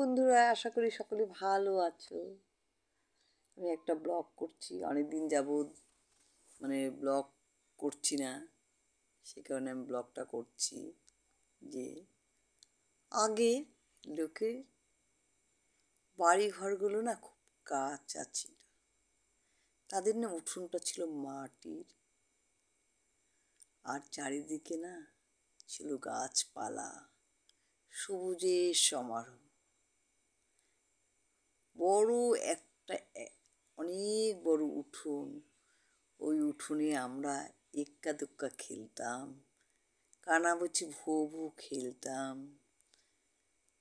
বন্ধুরা আশা করি সকলে ভালো আছো আমি একটা ব্লগ করছি অনেক দিন যাবৎ মানে ব্লগ করছি না সে কারণে আমি ব্লগটা করছি যে আগে লোকের বাড়ি ঘরগুলো না খুব কাঁচা ছিল তাদের না উঠোনটা ছিল মাটির আর চারিদিকে না ছিল গাছপালা সবুজের সমারোহ বড় একটা অনেক বড় উঠোন ওই উঠোনে আমরা এক্কা দুক্কা খেলতাম কানাবুচি ভো ভো খেলতাম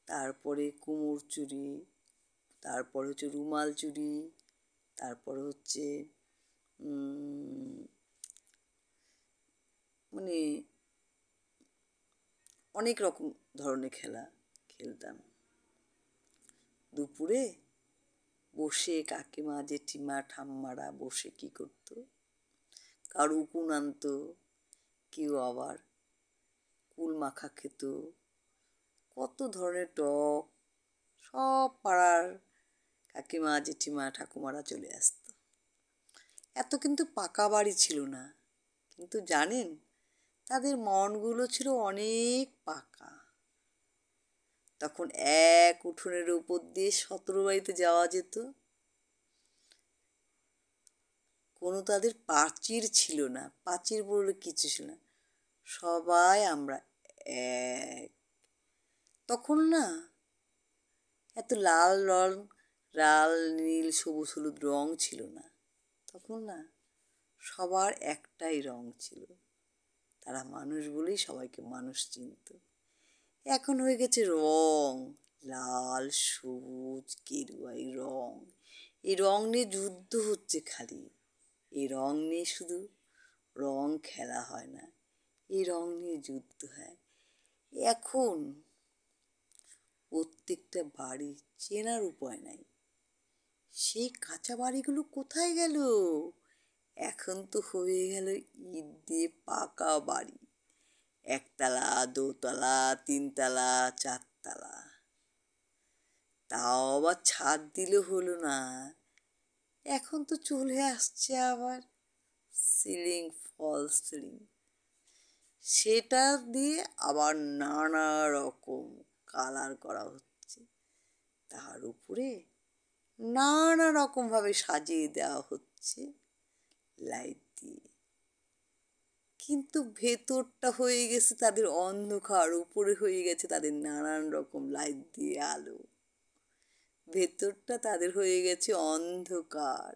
তারপরে কুমোর চুরি তারপরে হচ্ছে রুমাল চুরি তারপরে হচ্ছে মানে অনেক রকম ধরনের খেলা খেলতাম দুপুরে বসে কাকিমা জেঠিমা ঠাম্মারা বসে কি করত কারু কুন আনত কেউ আবার কুল মাখা খেত কত ধরনের টক সব পাড়ার কাকিমা জেঠিমা ঠাকুমারা চলে আসত এত কিন্তু পাকা বাড়ি ছিল না কিন্তু জানেন তাদের মনগুলো ছিল অনেক পাকা তখন এক উঠোনের উপর দিয়ে সতেরো বাড়িতে যাওয়া যেত কোনো তাদের প্রাচীর ছিল না প্রাচীর বলে কিছু ছিল না সবাই আমরা এক তখন না এত লাল রং লাল নীল সবুজ হলুদ রং ছিল না তখন না সবার একটাই রং ছিল তারা মানুষ বলেই সবাইকে মানুষ চিনত এখন হয়ে গেছে রং লাল সবুজ গেরুয়াই রং এ রং নিয়ে যুদ্ধ হচ্ছে খালি এই রং নিয়ে শুধু রং খেলা হয় না এই রং নিয়ে যুদ্ধ হয় এখন প্রত্যেকটা বাড়ি চেনার উপায় নাই সেই কাঁচা বাড়িগুলো কোথায় গেল এখন তো হয়ে গেল ঈদ দিয়ে পাকা বাড়ি একতলা দোতলা তিনতলা চারতলা তাও আবার ছাদ দিলে হলো না এখন তো চলে আসছে আবার সিলিং ফল সিলিং সেটা দিয়ে আবার নানা রকম কালার করা হচ্ছে তার উপরে নানা রকমভাবে সাজিয়ে দেওয়া হচ্ছে লাইট দিয়ে কিন্তু ভেতরটা হয়ে গেছে তাদের অন্ধকার উপরে হয়ে গেছে তাদের নানান রকম লাইট দিয়ে আলো ভেতরটা তাদের হয়ে গেছে অন্ধকার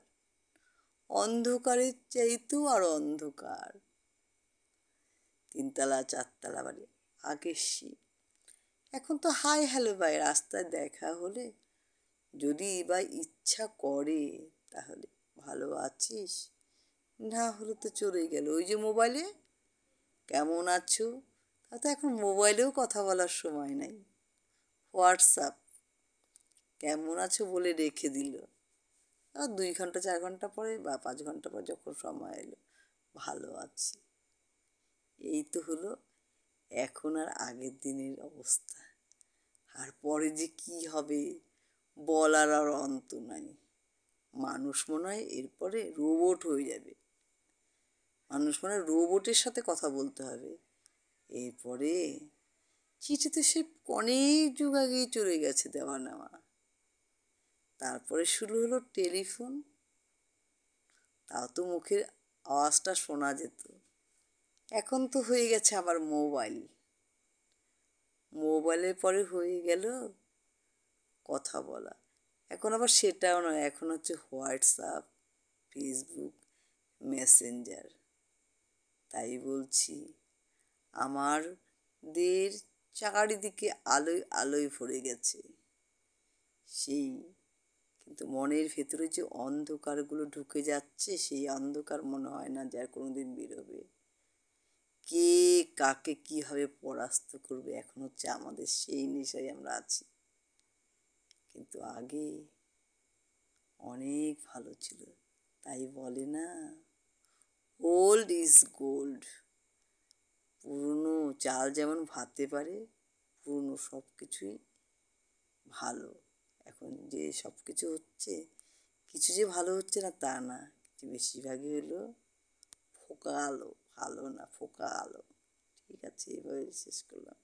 অন্ধকারের চাইতেও আর অন্ধকার তিনতলা চারতলা বাড়ি আগে সি এখন তো হাই হ্যালো ভাই রাস্তায় দেখা হলে যদি বা ইচ্ছা করে তাহলে ভালো আছিস না হলে তো চলে গেল ওই যে মোবাইলে কেমন আছো তাতে এখন মোবাইলেও কথা বলার সময় নাই হোয়াটসঅ্যাপ কেমন আছো বলে রেখে দিল আর দুই ঘন্টা চার ঘন্টা পরে বা পাঁচ ঘন্টা পর যখন সময় এলো ভালো আছি এই তো হলো এখন আর আগের দিনের অবস্থা আর পরে যে কি হবে বলার আর অন্ত নাই মানুষ মনে হয় এরপরে রোবট হয়ে যাবে মানুষ মানে রোবটের সাথে কথা বলতে হবে এরপরে চিঠি তো সে অনেক যুগ আগেই চলে গেছে দেওয়া নেওয়া তারপরে শুরু হলো টেলিফোন তাও তো মুখের আওয়াজটা শোনা যেত এখন তো হয়ে গেছে আবার মোবাইল মোবাইলের পরে হয়ে গেল কথা বলা এখন আবার সেটাও নয় এখন হচ্ছে হোয়াটসঅ্যাপ ফেসবুক মেসেঞ্জার তাই বলছি আমার দের চারিদিকে আলোয় আলোয় ভরে গেছে সেই কিন্তু মনের ভেতরে যে অন্ধকারগুলো ঢুকে যাচ্ছে সেই অন্ধকার মনে হয় না আর কোনো দিন বেরোবে কে কাকে কীভাবে পরাস্ত করবে এখন হচ্ছে আমাদের সেই নেশায় আমরা আছি কিন্তু আগে অনেক ভালো ছিল তাই বলে না ওল্ড ইজ গোল্ড পুরনো চাল যেমন ভাতে পারে পুরনো সব কিছুই ভালো এখন যে সব কিছু হচ্ছে কিছু যে ভালো হচ্ছে না তা না বেশিরভাগই হলো ফোকা আলো ভালো না ফোকা আলো ঠিক আছে এভাবে শেষ করলাম